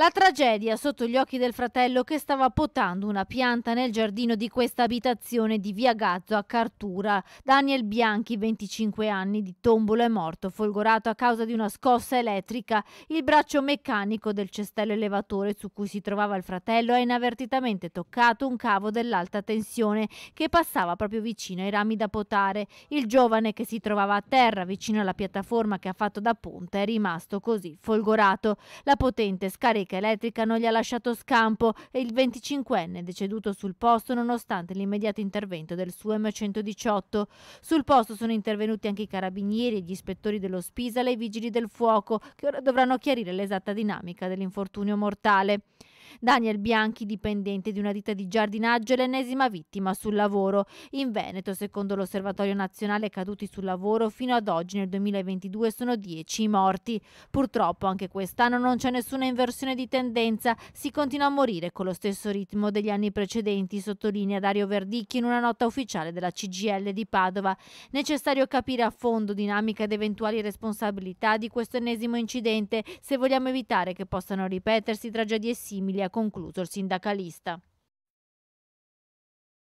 La tragedia sotto gli occhi del fratello che stava potando una pianta nel giardino di questa abitazione di Via Gazzo a Cartura. Daniel Bianchi, 25 anni, di tombolo è morto, folgorato a causa di una scossa elettrica. Il braccio meccanico del cestello elevatore su cui si trovava il fratello ha inavvertitamente toccato un cavo dell'alta tensione che passava proprio vicino ai rami da potare. Il giovane che si trovava a terra vicino alla piattaforma che ha fatto da punta è rimasto così folgorato. La potente scarica scarica elettrica non gli ha lasciato scampo e il 25enne è deceduto sul posto nonostante l'immediato intervento del suo M118. Sul posto sono intervenuti anche i carabinieri, gli ispettori dello Spisale e i vigili del fuoco che ora dovranno chiarire l'esatta dinamica dell'infortunio mortale. Daniel Bianchi, dipendente di una ditta di giardinaggio, è l'ennesima vittima sul lavoro. In Veneto, secondo l'Osservatorio Nazionale Caduti sul Lavoro, fino ad oggi nel 2022 sono 10 i morti. Purtroppo anche quest'anno non c'è nessuna inversione di tendenza, si continua a morire con lo stesso ritmo degli anni precedenti, sottolinea Dario Verdicchi in una nota ufficiale della CGL di Padova. Necessario capire a fondo dinamica ed eventuali responsabilità di questo ennesimo incidente se vogliamo evitare che possano ripetersi tragedie simili ha concluso il sindacalista.